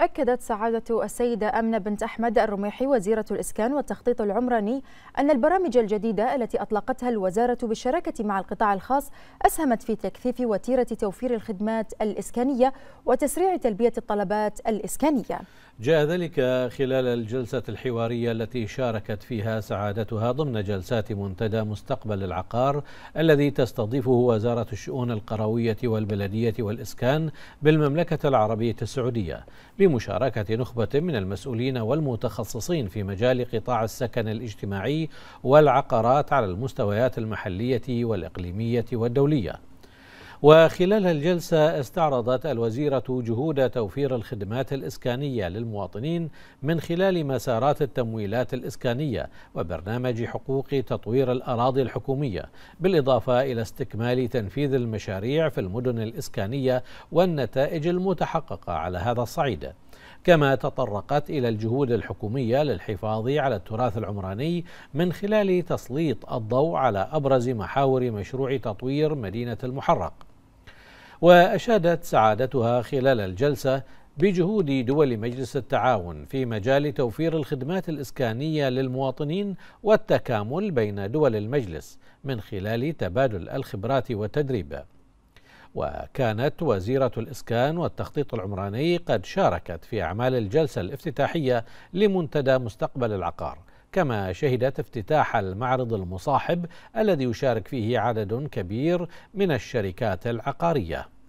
أكدت سعادة السيدة أمنة بنت أحمد الرميحي وزيرة الإسكان والتخطيط العمراني أن البرامج الجديدة التي أطلقتها الوزارة بالشراكة مع القطاع الخاص أسهمت في تكثيف وتيرة توفير الخدمات الإسكانية وتسريع تلبية الطلبات الإسكانية جاء ذلك خلال الجلسة الحوارية التي شاركت فيها سعادتها ضمن جلسات منتدى مستقبل العقار الذي تستضيفه وزارة الشؤون القروية والبلدية والإسكان بالمملكة العربية السعودية بمشاركة نخبة من المسؤولين والمتخصصين في مجال قطاع السكن الاجتماعي والعقارات على المستويات المحلية والإقليمية والدولية وخلال الجلسة استعرضت الوزيرة جهود توفير الخدمات الإسكانية للمواطنين من خلال مسارات التمويلات الإسكانية وبرنامج حقوق تطوير الأراضي الحكومية بالإضافة إلى استكمال تنفيذ المشاريع في المدن الإسكانية والنتائج المتحققة على هذا الصعيد كما تطرقت إلى الجهود الحكومية للحفاظ على التراث العمراني من خلال تسليط الضوء على أبرز محاور مشروع تطوير مدينة المحرق وأشادت سعادتها خلال الجلسة بجهود دول مجلس التعاون في مجال توفير الخدمات الإسكانية للمواطنين والتكامل بين دول المجلس من خلال تبادل الخبرات والتدريب وكانت وزيرة الإسكان والتخطيط العمراني قد شاركت في أعمال الجلسة الافتتاحية لمنتدى مستقبل العقار كما شهدت افتتاح المعرض المصاحب الذي يشارك فيه عدد كبير من الشركات العقاريه